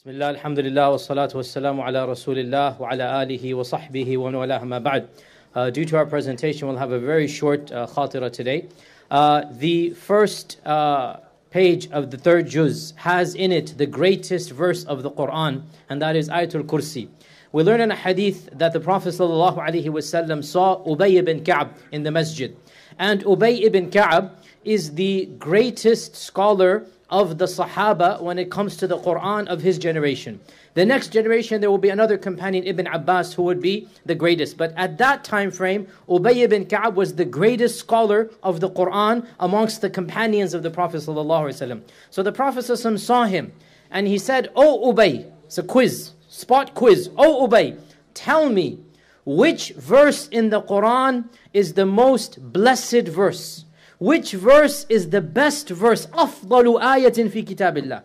بسم الله الحمد لله والصلاة والسلام على رسول الله وعلى آله وصحبه ومن والاه ما بعد uh, due to our presentation, we'll have a very short uh, today. Uh, the first uh, page of the third juz has in it the greatest verse of the Quran, and that is Ayatul Kursi. We learn in a hadith that the Prophet ﷺ saw Ubay ibn Ka'b in the masjid. And Ubay ibn Ka'b is the greatest scholar of the Sahaba when it comes to the Quran of his generation. The next generation, there will be another companion, Ibn Abbas, who would be the greatest. But at that time frame, Ubay ibn Ka'ab was the greatest scholar of the Quran amongst the companions of the Prophet. So the Prophet saw him and he said, Oh Ubay, it's a quiz, spot quiz. Oh Ubay, tell me which verse in the Quran is the most blessed verse? Which verse is the best verse? أفضل آية في كتاب الله.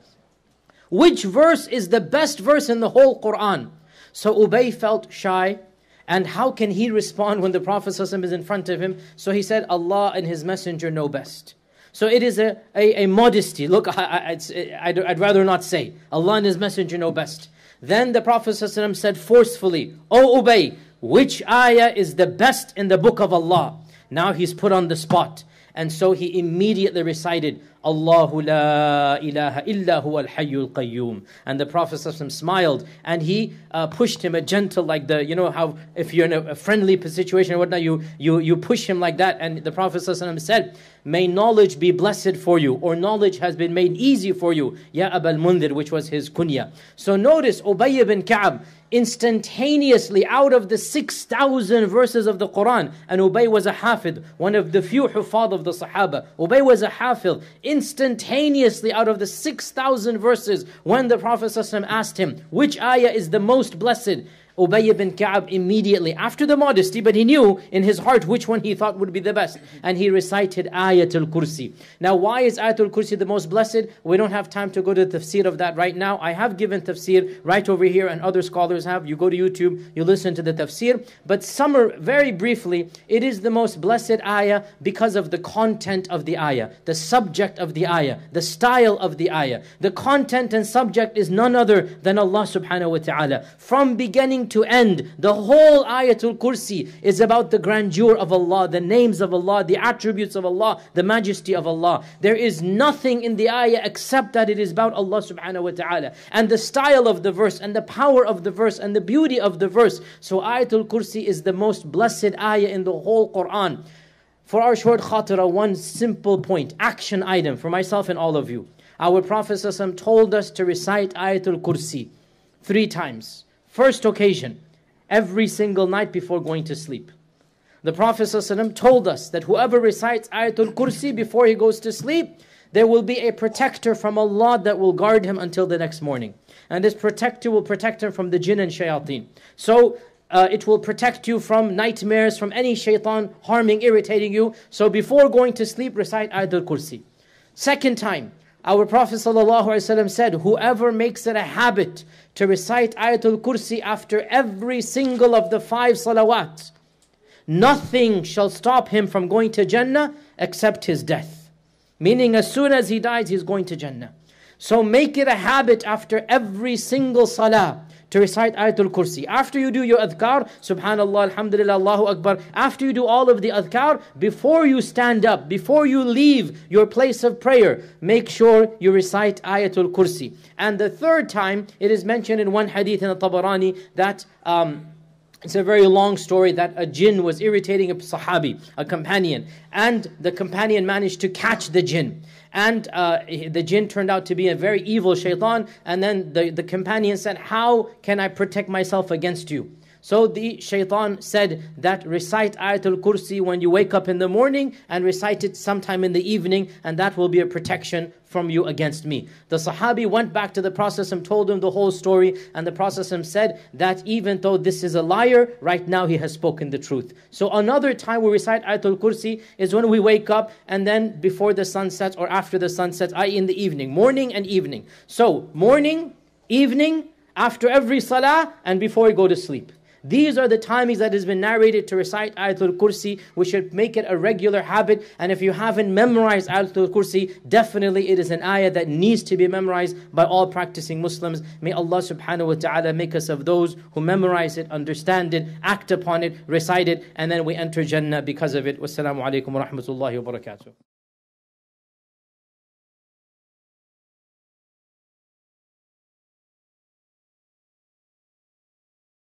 Which verse is the best verse in the whole Quran? So Ubay felt shy. And how can he respond when the Prophet Wasallam is in front of him? So he said, Allah and His Messenger know best. So it is a, a, a modesty. Look, I, would rather not say. Allah and His Messenger know best. Then the Prophet Wasallam said forcefully, O Ubay, which ayah is the best in the book of Allah? Now he's put on the spot. And so he immediately recited Allahu la ilaha illa huwal hayyul qayyum. And the Prophet smiled and he uh, pushed him a gentle, like the, you know, how if you're in a, friendly situation or whatnot, you, you, you push him like that. And the Prophet said, May knowledge be blessed for you, or knowledge has been made easy for you. Ya abal Mundir, which was his kunya. So notice Ubayy ibn Ka'ab instantaneously out of the 6,000 verses of the Quran, and Ubay was a hafid, one of the few hufad of the Sahaba. Ubay was a hafid instantaneously out of the 6,000 verses when the Prophet ﷺ asked him, which ayah is the most blessed? Ubay ibn Ka'ab immediately, after the modesty, but he knew in his heart which one he thought would be the best. And he recited Ayatul Kursi. Now, why is Ayatul Kursi the most blessed? We don't have time to go to the tafsir of that right now. I have given tafsir right over here, and other scholars have. You go to YouTube, you listen to the tafsir. But summer, very briefly, it is the most blessed ayah because of the content of the ayah, the subject of the ayah, the style of the ayah. The content and subject is none other than Allah subhanahu wa ta'ala. From beginning to end. The whole Ayatul Kursi is about the grandeur of Allah, the names of Allah, the attributes of Allah, the majesty of Allah. There is nothing in the ayah except that it is about Allah subhanahu wa ta'ala. And the style of the verse, and the power of the verse, and the beauty of the verse. So Ayatul Kursi is the most blessed ayah in the whole Quran. For our short khatira, one simple point, action item for myself and all of you. Our Prophet told us to recite Ayatul Kursi three times. First occasion, every single night before going to sleep. The Prophet ﷺ told us that whoever recites Ayatul Kursi before he goes to sleep, there will be a protector from Allah that will guard him until the next morning. And this protector will protect him from the jinn and shayateen. So uh, it will protect you from nightmares, from any shaitan harming, irritating you. So before going to sleep, recite Ayatul Kursi. Second time, our Prophet ﷺ said, Whoever makes it a habit to recite Ayatul Kursi after every single of the five salawat, nothing shall stop him from going to Jannah except his death. Meaning, as soon as he dies, he's going to Jannah. So make it a habit after every single salah to recite Ayatul Kursi. After you do your adhkar, subhanallah, alhamdulillah, Allahu Akbar, after you do all of the adhkar, before you stand up, before you leave your place of prayer, make sure you recite Ayatul Kursi. And the third time, it is mentioned in one hadith in the Tabarani that. Um, it's a very long story that a jinn was irritating a sahabi, a companion, and the companion managed to catch the jinn. And uh, the jinn turned out to be a very evil shaitan. And then the, the companion said, How can I protect myself against you? So the shaitan said that recite Ayatul Kursi when you wake up in the morning and recite it sometime in the evening, and that will be a protection from you against me. The Sahabi went back to the Prophet and told him the whole story, and the Prophet said that even though this is a liar, right now he has spoken the truth. So another time we recite Ayatul Kursi is when we wake up and then before the sunset or after the sunset, i.e. in the evening, morning and evening. So morning, evening, after every salah, and before we go to sleep. These are the timings that has been narrated to recite Ayatul Kursi. We should make it a regular habit. And if you haven't memorized Ayatul Kursi, definitely it is an ayah that needs to be memorized by all practicing Muslims. May Allah subhanahu wa ta'ala make us of those who memorize it, understand it, act upon it, recite it, and then we enter Jannah because of it. Wassalamu alaikum wa rahmatullahi wa barakatuh.